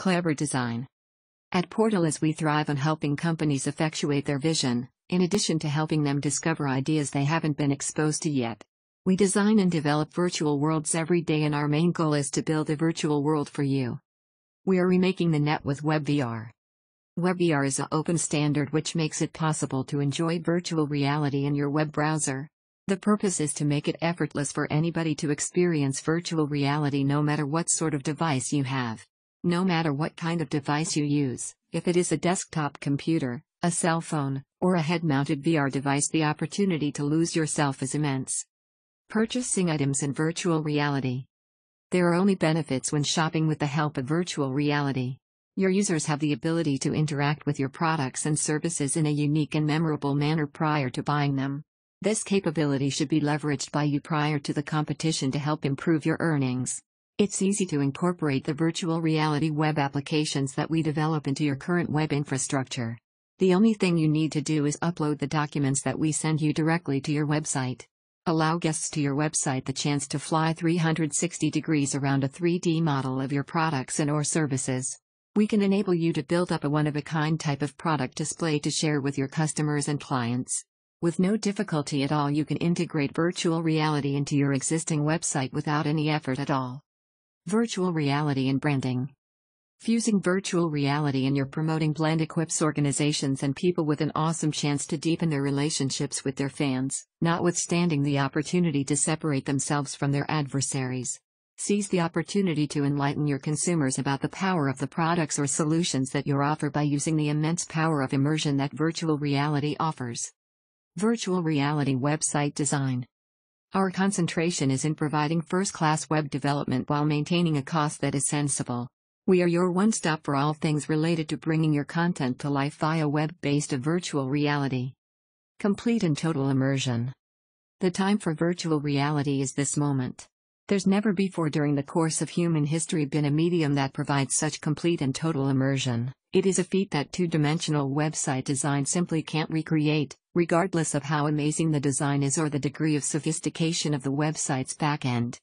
Clever Design. At Portalis we thrive on helping companies effectuate their vision, in addition to helping them discover ideas they haven't been exposed to yet. We design and develop virtual worlds every day and our main goal is to build a virtual world for you. We are remaking the net with WebVR. WebVR is an open standard which makes it possible to enjoy virtual reality in your web browser. The purpose is to make it effortless for anybody to experience virtual reality no matter what sort of device you have. No matter what kind of device you use, if it is a desktop computer, a cell phone, or a head-mounted VR device the opportunity to lose yourself is immense. Purchasing items in virtual reality. There are only benefits when shopping with the help of virtual reality. Your users have the ability to interact with your products and services in a unique and memorable manner prior to buying them. This capability should be leveraged by you prior to the competition to help improve your earnings. It's easy to incorporate the virtual reality web applications that we develop into your current web infrastructure. The only thing you need to do is upload the documents that we send you directly to your website. Allow guests to your website the chance to fly 360 degrees around a 3D model of your products and or services. We can enable you to build up a one-of-a-kind type of product display to share with your customers and clients. With no difficulty at all you can integrate virtual reality into your existing website without any effort at all. Virtual Reality and Branding Fusing virtual reality in your promoting blend equips organizations and people with an awesome chance to deepen their relationships with their fans, notwithstanding the opportunity to separate themselves from their adversaries. Seize the opportunity to enlighten your consumers about the power of the products or solutions that you offer by using the immense power of immersion that virtual reality offers. Virtual Reality Website Design our concentration is in providing first-class web development while maintaining a cost that is sensible. We are your one-stop for all things related to bringing your content to life via web-based virtual reality. Complete and total immersion. The time for virtual reality is this moment. There's never before during the course of human history been a medium that provides such complete and total immersion. It is a feat that two-dimensional website design simply can't recreate regardless of how amazing the design is or the degree of sophistication of the website's backend.